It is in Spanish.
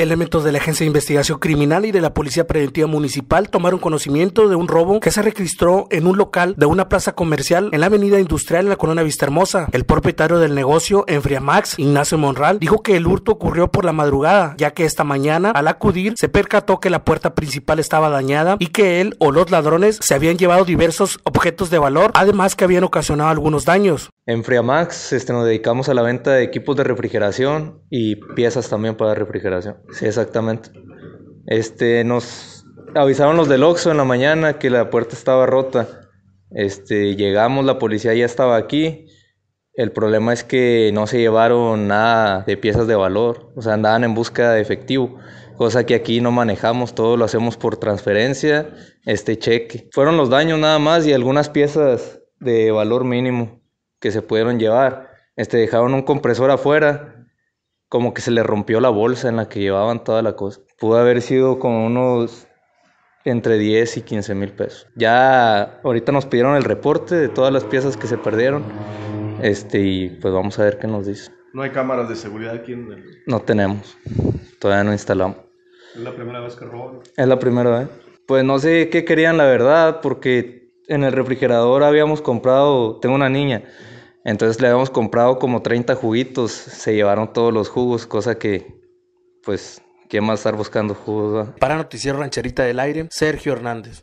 Elementos de la Agencia de Investigación Criminal y de la Policía Preventiva Municipal tomaron conocimiento de un robo que se registró en un local de una plaza comercial en la Avenida Industrial en la Colonia Hermosa. El propietario del negocio, Enfriamax, Ignacio Monral, dijo que el hurto ocurrió por la madrugada, ya que esta mañana, al acudir, se percató que la puerta principal estaba dañada y que él o los ladrones se habían llevado diversos objetos de valor, además que habían ocasionado algunos daños. En Friamax este, nos dedicamos a la venta de equipos de refrigeración y piezas también para refrigeración. Sí, exactamente. Este, nos avisaron los del Oxxo en la mañana que la puerta estaba rota. Este, llegamos, la policía ya estaba aquí. El problema es que no se llevaron nada de piezas de valor, o sea, andaban en busca de efectivo, cosa que aquí no manejamos, todo lo hacemos por transferencia, este cheque. Fueron los daños nada más y algunas piezas de valor mínimo que se pudieron llevar. Este, dejaron un compresor afuera, como que se le rompió la bolsa en la que llevaban toda la cosa. Pudo haber sido como unos entre 10 y 15 mil pesos. Ya ahorita nos pidieron el reporte de todas las piezas que se perdieron. Este, y pues vamos a ver qué nos dice. ¿No hay cámaras de seguridad aquí en el... No tenemos. Todavía no instalamos. ¿Es la primera vez que roban? Es la primera vez. Pues no sé qué querían, la verdad, porque en el refrigerador habíamos comprado, tengo una niña, entonces le habíamos comprado como 30 juguitos, se llevaron todos los jugos, cosa que pues, ¿quién más estar buscando jugos? Para Noticiero Rancherita del Aire, Sergio Hernández.